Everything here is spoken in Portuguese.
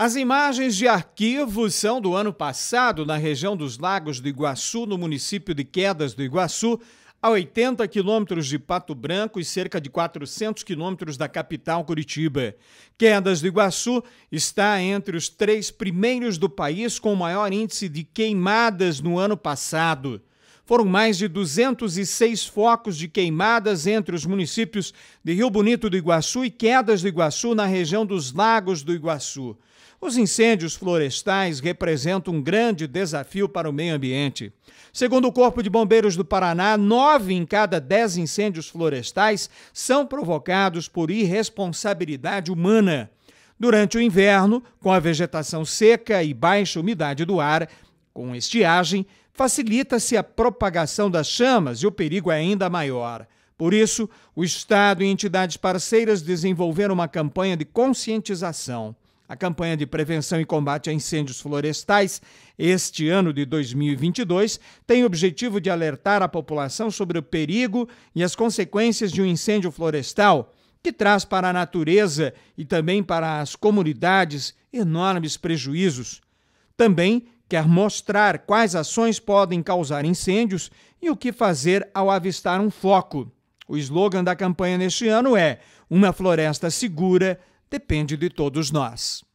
As imagens de arquivo são do ano passado na região dos Lagos do Iguaçu, no município de Quedas do Iguaçu, a 80 quilômetros de Pato Branco e cerca de 400 quilômetros da capital Curitiba. Quedas do Iguaçu está entre os três primeiros do país com o maior índice de queimadas no ano passado. Foram mais de 206 focos de queimadas entre os municípios de Rio Bonito do Iguaçu e Quedas do Iguaçu, na região dos Lagos do Iguaçu. Os incêndios florestais representam um grande desafio para o meio ambiente. Segundo o Corpo de Bombeiros do Paraná, nove em cada dez incêndios florestais são provocados por irresponsabilidade humana. Durante o inverno, com a vegetação seca e baixa umidade do ar, com estiagem, facilita-se a propagação das chamas e o perigo é ainda maior. Por isso, o Estado e entidades parceiras desenvolveram uma campanha de conscientização. A campanha de prevenção e combate a incêndios florestais, este ano de 2022, tem o objetivo de alertar a população sobre o perigo e as consequências de um incêndio florestal, que traz para a natureza e também para as comunidades enormes prejuízos. Também quer mostrar quais ações podem causar incêndios e o que fazer ao avistar um foco. O slogan da campanha neste ano é: Uma floresta segura depende de todos nós.